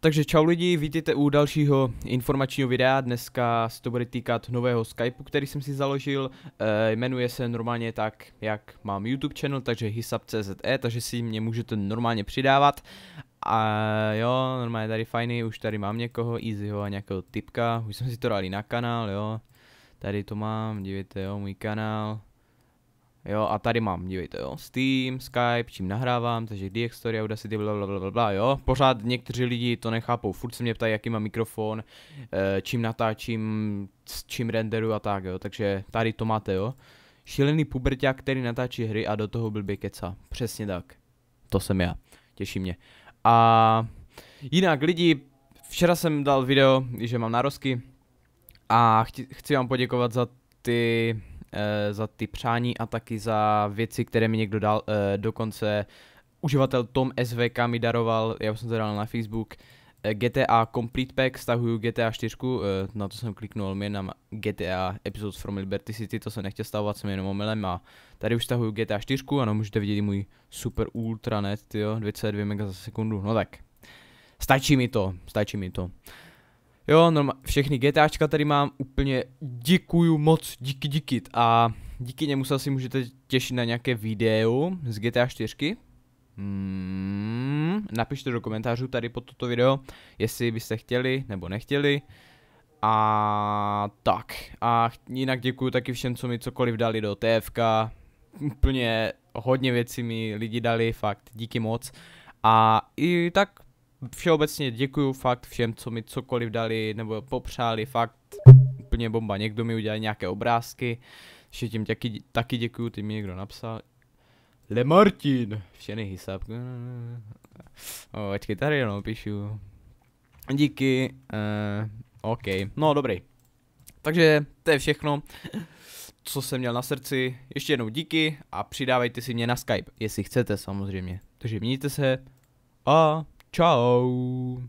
Takže čau lidi, vítejte u dalšího informačního videa, dneska se to bude týkat nového Skypeu, který jsem si založil, e, jmenuje se normálně tak, jak mám YouTube channel, takže hisap.cze, takže si mě můžete normálně přidávat. A jo, normálně tady fajný, už tady mám někoho, easyho a nějakého typka, už jsem si to dal i na kanál, jo. Tady to mám, dívejte jo, můj kanál, Jo, a tady mám, dívejte, jo, Steam, Skype, čím nahrávám, takže Story, Audacity, bla, jo. Pořád někteří lidi to nechápou, furt se mě ptají, jaký má mikrofon, eh, čím natáčím, s čím renderu a tak, jo, takže tady to máte, jo. Šilený puberťák, který natáčí hry a do toho blbě keca. Přesně tak. To jsem já. Těší mě. A jinak lidi, včera jsem dal video, že mám nározky a chci, chci vám poděkovat za ty Eh, za ty přání a taky za věci, které mi někdo dal. Eh, dokonce uživatel Tom SVK mi daroval, já jsem to dal na Facebook, eh, GTA Complete Pack, stahuju GTA 4, na to jsem kliknul mě na GTA Episodes from Liberty City, to jsem nechtěl stahovat, jsem jenom omylem a tady už stahuju GTA 4, ano, můžete vidět i můj super ultranet, jo, 2,2 mega za sekundu, no tak, stačí mi to, stačí mi to. Jo, norma všechny GTAčka tady mám, úplně děkuju moc, díky, díky. A díky němu se asi můžete těšit na nějaké video z GTA 4. Hmm, napište do komentářů tady pod toto video, jestli byste chtěli nebo nechtěli. A tak. A jinak děkuju taky všem, co mi cokoliv dali do TFK. Úplně hodně věcí mi lidi dali, fakt díky moc. A i tak všeobecně děkuju fakt všem, co mi cokoliv dali nebo popřáli, fakt úplně bomba. Někdo mi udělal nějaké obrázky, že tím taky, taky děkuju, ty mi někdo napsal. Le Martin, všechny hisap. O, ačkej, tady jenom píšu. Díky, uh, OK, no dobrý. Takže to je všechno, co jsem měl na srdci. Ještě jednou díky a přidávejte si mě na Skype, jestli chcete samozřejmě. Takže mějte se a... Ciao!